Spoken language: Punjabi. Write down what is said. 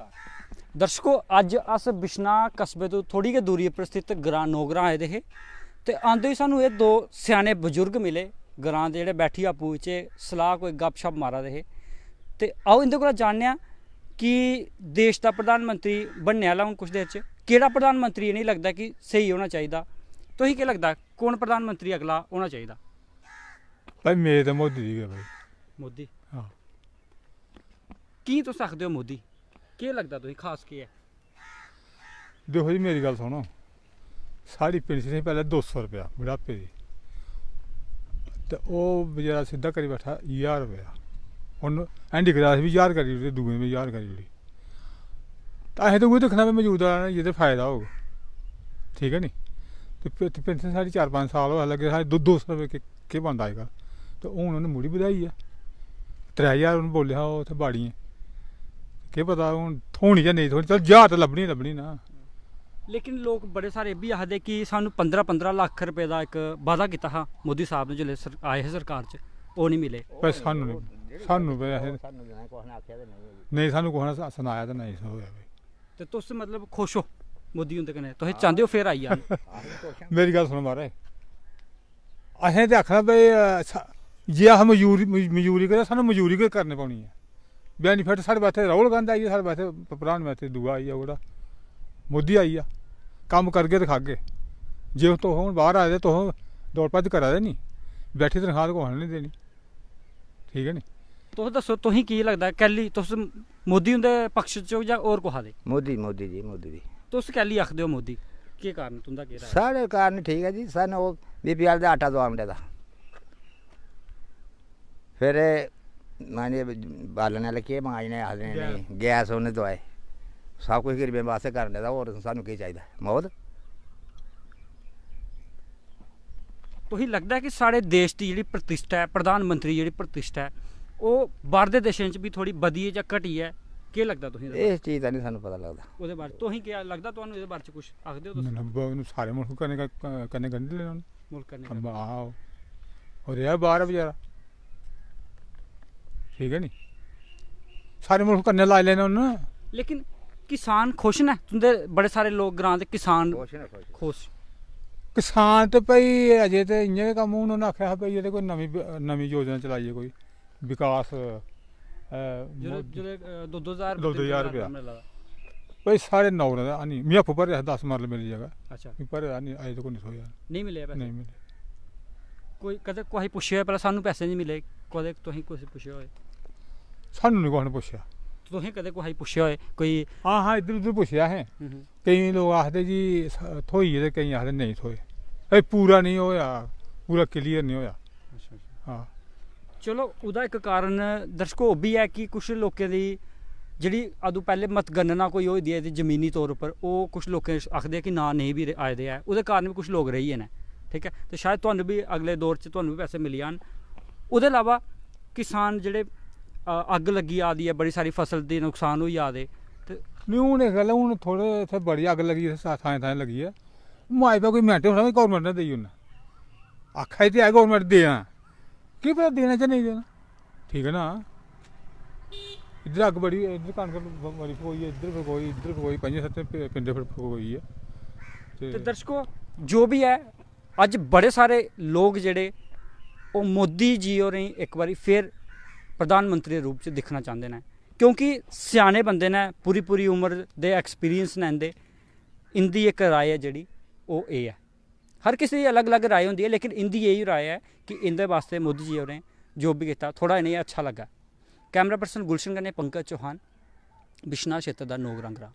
ਨਮਸਕਾਰ ਦਰਸ਼ਕੋ ਅੱਜ ਅਸ ਬਿਸ਼ਨਾ ਕਸਬੇ ਤੋਂ ਥੋੜੀ ਜਿਹੀ ਦੂਰੀ ਉੱਪਰ ਸਥਿਤ ਗਰਾਂ ਨੋਗਰਾ ਆਏ ਦੇ ਤੇ ਆਂਦੇ ਹੀ ਸਾਨੂੰ ਇਹ ਦੋ ਸਿਆਣੇ ਬਜ਼ੁਰਗ ਮਿਲੇ ਗਰਾਂ ਦੇ ਜਿਹੜੇ ਬੈਠੀ ਆਪੂ ਵਿੱਚ ਸਲਾਹ ਕੋਈ ਗੱਪਸ਼ਪ ਮਾਰਾ ਦੇ ਤੇ ਆਓ ਇਹਦੇ ਕੋਲ ਜਾਣਿਆ ਕਿ ਦੇਸ਼ ਦਾ ਪ੍ਰਧਾਨ ਮੰਤਰੀ ਬਣਨੇ ਵਾਲਾ ਹੁਣ ਕੁਝ ਦੇਰ ਚ ਕਿਹੜਾ ਪ੍ਰਧਾਨ ਮੰਤਰੀ ਇਹ ਨਹੀਂ ਲੱਗਦਾ ਕਿ ਸਹੀ ਹੋਣਾ ਚਾਹੀਦਾ ਤੁਸੀਂ ਕੀ ਲੱਗਦਾ ਕੌਣ ਪ੍ਰਧਾਨ ਮੰਤਰੀ ਅਗਲਾ ਹੋਣਾ ਚਾਹੀਦਾ ਭਾਈ ਮੇਰੇ ਤਾਂ ਮੋਦੀ ਜੀ ਹੈ ਭਾਈ ਮੋਦੀ ਹਾਂ ਕੀ ਤੁਸੀਂ ਸਕਦੇ ਹੋ ਮੋਦੀ ਕੀ ਲੱਗਦਾ ਤੁਸੀਂ ਖਾਸ ਕੀ ਹੈ ਦੇਖੋ ਜੀ ਮੇਰੀ ਗੱਲ ਸੁਣੋ ਸਾਰੀ ਪੈਨਸ਼ਨ ਸੀ ਪਹਿਲੇ 200 ਰੁਪਿਆ ਬੁਢਾਪੇ ਦੀ ਤੇ ਉਹ ਵਿਚਾਰਾ ਸਿੱਧਾ ਕਰੀ ਬੈਠਾ 1000 ਰੁਪਿਆ ਹੁਣ ਐਂਡੀ ਕਲਾਸ ਵੀ 1000 ਕਰੀ ਜਿਹੜੀ ਦੂਏ ਵੀ 1000 ਕਰੀ ਜਿਹੜੀ ਤਾਂ ਇਹ ਤਾਂ ਕੋਈ ਦੇਖਣਾ ਵੀ ਮੌਜੂਦ ਆ ਜਿਹਦੇ ਫਾਇਦਾ ਹੋਊ ਠੀਕ ਹੈ ਨਹੀਂ ਤੇ ਪੈਨਸ਼ਨ ਸਾਡੀ 4-5 ਸਾਲ ਹੋ ਲੱਗੇ ਸਾਡੇ 200 ਰੁਪਏ ਕਿ ਕੀ ਬੰਦਾ ਆਏਗਾ ਤੇ ਹੁਣ ਉਹਨੇ ਮੂੜੀ ਵਧਾਈ ਆ 3000 ਉਹਨੂੰ ਬੋਲਿਆ ਉੱਥੇ ਬਾੜੀਆਂ ਕੀ ਪਤਾ ਹੁਣ ਥੋਣੀ ਜਾਂ ਨਹੀਂ ਥੋਣੀ ਚਲ ਜਾਤ ਲੱਭਣੀ ਲੱਭਣੀ ਨਾ ਲੇਕਿਨ ਲੋਕ ਬੜੇ ਸਾਰੇ ਇਹ ਵੀ ਆਖਦੇ ਕਿ ਸਾਨੂੰ 15 15 ਲੱਖ ਰੁਪਏ ਦਾ ਇੱਕ ਵਾਅਦਾ ਕੀਤਾ ਹਾਂ ਮੋਦੀ ਸਾਹਿਬ ਨੇ ਜਿਹੜੇ ਆਏ ਹੈ ਸਰਕਾਰ 'ਚ ਉਹ ਨਹੀਂ ਮਿਲੇ ਪਰ ਸਾਨੂੰ ਨਹੀਂ ਸਾਨੂੰ ਵੈਸੇ ਸਾਨੂੰ ਆਖਿਆ ਤੇ ਨਹੀਂ ਨਹੀਂ ਸਾਨੂੰ ਕੋਹਣਾ ਨਾ ਸੁਣਾਇਆ ਤਾਂ ਨਹੀਂ ਹੋਇਆ ਵੀ ਤੇ ਤੁਸੀਂ ਮਤਲਬ ਖੁਸ਼ ਹੋ ਮੋਦੀ ਹੁੰਦੇ ਕਨੇ ਤੁਸੀਂ ਚਾਹੁੰਦੇ ਹੋ ਫੇਰ ਆਈ ਜਾਣ ਮੇਰੀ ਗੱਲ ਸੁਣ ਮਾਰੇ ਅਸੀਂ ਤੇ ਆਖਣਾ ਬਈ ਜੇ ਆਹ ਮਜ਼ਦੂਰੀ ਮਜ਼ਦੂਰੀ ਕਰੇ ਸਾਨੂੰ ਮਜ਼ਦੂਰੀ ਕਰਨੇ ਪਾਉਣੀ ਹੈ ਬੈਨੀਫਿਟ ਸਾਡੇ ਵਾਸਤੇ ਰੌਲ ਗੰਦਾ ਆਈ ਸਾਡੇ ਵਾਸਤੇ ਪ੍ਰਧਾਨ ਵਾਸਤੇ ਦੂਆ ਆਈ ਆ ਉਹੜਾ ਮੋਦੀ ਆਈ ਆ ਕੰਮ ਕਰਕੇ ਦਿਖਾ ਕੇ ਜੇ ਉਹ ਤੋਂ ਹੁਣ ਬਾਹਰ ਆ ਜਾਏ ਤੋਂ ਦੌੜ ਪੱਜ ਕਰਾ ਦੇ ਨਹੀਂ ਬੈਠੀ ਤਨਖਾਹ ਹਣ ਨਹੀਂ ਦੇਣੀ ਠੀਕ ਹੈ ਨਹੀਂ ਤੁਸੀਂ ਦੱਸੋ ਤੁਸੀਂ ਕੀ ਲੱਗਦਾ ਕੈਲੀ ਤੁਸੀਂ ਮੋਦੀ ਹੁੰਦੇ ਪਕਸ਼ ਚੋਂ ਜਾਂ ਹੋਰ ਕੋਹਾ ਦੇ ਮੋਦੀ ਮੋਦੀ ਜੀ ਮੋਦੀ ਜੀ ਤੁਸੀਂ ਕੈਲੀ ਆਖਦੇ ਹੋ ਮੋਦੀ ਕੀ ਕਾਰਨ ਤੁੰਦਾ ਕਿਹੜਾ ਸਾਡੇ ਕਾਰਨ ਠੀਕ ਹੈ ਜੀ ਸਾਨੂੰ ਬੀਪੀਐਲ ਦਾ ਆਟਾ ਦਵਾ ਮੁੰਡੇ ਦਾ ਫਿਰ ਮਾਨੇ ਬਾਲਣ ਵਾਲੇ ਕੀ ਮਾਇਨੇ ਆਦਨੇ ਨੇ ਗੈਸ ਉਹਨੇ ਦਵਾਏ ਸਭ ਕੁਝ ਗਰੀਬੇ ਵਾਸਤੇ ਕਰਨ ਦਾ ਹੋਰ ਸਾਨੂੰ ਕੀ ਚਾਹੀਦਾ ਮੌਤ ਤੁਹੀ ਲੱਗਦਾ ਕਿ ਸਾਡੇ ਦੇਸ਼ ਦੀ ਜਿਹੜੀ ਪ੍ਰਤਿਸ਼ਠਾ ਹੈ ਪ੍ਰਧਾਨ ਮੰਤਰੀ ਜਿਹੜੀ ਪ੍ਰਤਿਸ਼ਠਾ ਹੈ ਉਹ ਬਾਹਰਦੇ ਦੇਸ਼ਾਂ 'ਚ ਵੀ ਥੋੜੀ ਵਧੀਏ ਜਾਂ ਘਟੀ ਹੈ ਕੀ ਲੱਗਦਾ ਤੁਹੀ ਇਸ ਚੀਜ਼ ਦਾ ਨਹੀਂ ਸਾਨੂੰ ਪਤਾ ਲੱਗਦਾ ਉਹਦੇ ਬਾਰੇ ਤੁਹੀ ਕੀ ਲੱਗਦਾ ਤੁਹਾਨੂੰ ਇਹਦੇ ਬਾਰੇ 'ਚ ਕੁਝ ਆਖਦੇ ਹੋ ਤੁਸੀਂ ਨੰਬਰ ਨੂੰ ਸਾਰੇ ਮੁਲਕ ਕਰਨੇ ਕਰਨੇ ਕਰਨੇ ਮੁਲਕ ਕਰਨੇ ਆਓ ਹੋ ਰਿਹਾ ਬਾਹਰ ਵਿਚਾਰਾ ਠੀਕ ਹੈ ਨਹੀਂ ਸਾਰੇ ਮੁਲਕ ਕੰਨੇ ਲਾ ਲੈਣਾ ਉਹਨਾਂ ਲੇਕਿਨ ਕਿਸਾਨ ਖੁਸ਼ ਨਾ ਤੁੰਦੇ ਬੜੇ ਸਾਰੇ ਲੋਕ ਗ੍ਰਾਂ ਦੇ ਕਿਸਾਨ ਖੁਸ਼ ਕਿਸਾਨ ਤੇ ਭਈ ਅਜੇ ਤੇ ਇੰਨੇ ਕੰਮ ਉਹਨਾਂ ਨੇ ਆਖਿਆ ਭਈ ਇਹਦੇ ਕੋਈ ਨਵੀਂ ਨਵੀਂ ਯੋਜਨਾ ਚਲਾਈਏ ਕੋਈ ਵਿਕਾਸ ਜਿਹੜੇ ਜਿਹੜੇ 2000 ਰੁਪਏ ਭਈ ਸਾਰੇ ਨੌਰ ਦਾ ਨਹੀਂ ਮੈਂ ਆਪ ਪਰ ਰਿਹਾ 10 ਮਰਲ ਮਿਲ ਜਾਏਗਾ ਅੱਛਾ ਪਰ ਨਹੀਂ ਅਜੇ ਤੱਕ ਨਹੀਂ ਸੋਇਆ ਨਹੀਂ ਮਿਲੇ ਪੈਸੇ ਨਹੀਂ ਮਿਲੇ ਕੋਈ ਕਦੇ ਕੋਈ ਪੁੱਛਿਆ ਪਹਿਲਾਂ ਸਾਨੂੰ ਪੈਸੇ ਨਹੀਂ ਮਿਲੇ ਕਦੇ ਤੁਸੀਂ ਕੁਝ ਪੁੱਛਿਆ ਹੋਵੇ ਸਾਨੂੰ ਨਹੀਂ ਕੋਹਨ ਪੁੱਛਿਆ ਤੁਸੀਂ ਕਦੇ ਕੋਈ ਪੁੱਛਿਆ ਹੋਏ ਕੋਈ ਹਾਂ ਹਾਂ ਇੱਧਰ ਉੱਧਰ ਪੁੱਛਿਆ ਹੈ ਕਈ ਲੋਕ ਆਖਦੇ ਜੀ ਥੋਈ ਤੇ ਕਈ ਆਖਦੇ ਨਹੀਂ ਥੋਏ ਇਹ ਪੂਰਾ ਨਹੀਂ ਹੋਇਆ ਪੂਰਾ ਕਲੀਅਰ ਨਹੀਂ ਹੋਇਆ ਹਾਂ ਚਲੋ ਉਹਦਾ ਇੱਕ ਕਾਰਨ ਦਰਸ਼ਕੋ ਵੀ ਹੈ ਕਿ ਕੁਝ ਲੋਕਾਂ ਦੀ ਜਿਹੜੀ ਆਦੂ ਪਹਿਲੇ ਮਤ ਮਤਗਣਨਾ ਕੋਈ ਹੋਈ ਦੀ ਜ਼ਮੀਨੀ ਤੌਰ ਉੱਪਰ ਉਹ ਕੁਝ ਲੋਕ ਆਖਦੇ ਕਿ ਨਾ ਨਹੀਂ ਵੀ ਆਏ ਦੇ ਆ ਉਹਦੇ ਕਾਰਨ ਵੀ ਕੁਝ ਲੋਕ ਰਹੀ ਨੇ ਠੀਕ ਹੈ ਤੇ ਸ਼ਾਇਦ ਤੁਹਾਨੂੰ ਵੀ ਅਗਲੇ ਦੌਰ 'ਚ ਤੁਹਾਨੂੰ ਵੀ ਪੈਸੇ ਮਿਲ ਜਾਣ ਉਹਦੇ ਇਲਾਵਾ ਕਿਸਾਨ ਜਿਹੜੇ ਅੱਗ ਲੱਗੀ ਆਦੀ ਹੈ ਬੜੀ ਸਾਰੀ ਫਸਲ ਦੇ ਨੁਕਸਾਨ ਹੋਈ ਆਦੇ ਤੇ ਨਿਊ ਨੇ ਗੱਲ ਹੁਣ ਥੋੜੇ ਇੱਥੇ ਬੜੀ ਅੱਗ ਲੱਗੀ ਥਾਂ ਥਾਂ ਲੱਗੀ ਹੈ ਮਾਈ ਪਾ ਕੋਈ ਮੈਂਟੇ ਹੋਣਾ ਵੀ ਗਵਰਨਮੈਂਟ ਨੇ ਦੇਈ ਉਹਨਾਂ ਆਖਾ ਹੀ ਤੇ ਆ ਗਵਰਨਮੈਂਟ ਆ ਕੀ ਪਤਾ ਦੇਣਾ ਚ ਨਹੀਂ ਦੇਣਾ ਠੀਕ ਹੈ ਨਾ ਇੱਧਰ ਅੱਗ ਬੜੀ ਇੱਧਰ ਕਣਕ ਬੜੀ ਫੋਈ ਹੈ ਇੱਧਰ ਕੋਈ ਇੱਧਰ ਕੋਈ ਪੰਜ ਸੱਤ ਪਿੰਡੇ ਫਿਰ ਫੋਈ ਹੈ ਤੇ ਦਰਸ਼ਕੋ ਜੋ ਵੀ ਹੈ ਅੱਜ ਬੜੇ ਸਾਰੇ ਲੋਕ ਜਿਹੜੇ ਉਹ ਮੋਦੀ ਜੀ ਹੋਰੀ ਇੱਕ ਵਾਰੀ ਫਿਰ ਪ੍ਰਧਾਨ ਮੰਤਰੀ ਦੇ ਰੂਪ 'ਚ ਦਿਖਣਾ ਚਾਹੁੰਦੇ ਨੇ ਕਿਉਂਕਿ ਸਿਆਣੇ ਬੰਦੇ ਨੇ ਪੂਰੀ ਪੂਰੀ ਉਮਰ ਦੇ ਐਕਸਪੀਰੀਅੰਸ ਨੇ ਇਹਦੇ ਇੰਦੀ ਇੱਕ رائے ਹੈ ਜਿਹੜੀ ਉਹ ਇਹ ਹੈ ਹਰ ਕਿਸੇ ਦੀ ਅਲੱਗ-ਅਲੱਗ رائے ਹੁੰਦੀ ਹੈ ਲੇਕਿਨ ਇੰਦੀ ਇਹ ਹੀ رائے ਹੈ ਕਿ ਇਹਦੇ ਵਾਸਤੇ ਮੋਦੀ ਜੀ ਹੋਰੇ ਜੋ ਵੀ ਕੀਤਾ ਥੋੜਾ ਇਹਨੇ ਅੱਛਾ ਲੱਗਾ ਕੈਮਰਾ ਪਰਸਨ ਗੁਲਸ਼ਨ ਗਨੇ ਪੰਕਜ ਚੋਹਾਨ ਵਿਸ਼ਨਾ ਖੇਤਰ ਦਾ ਨੋਗਰੰਗਰਾ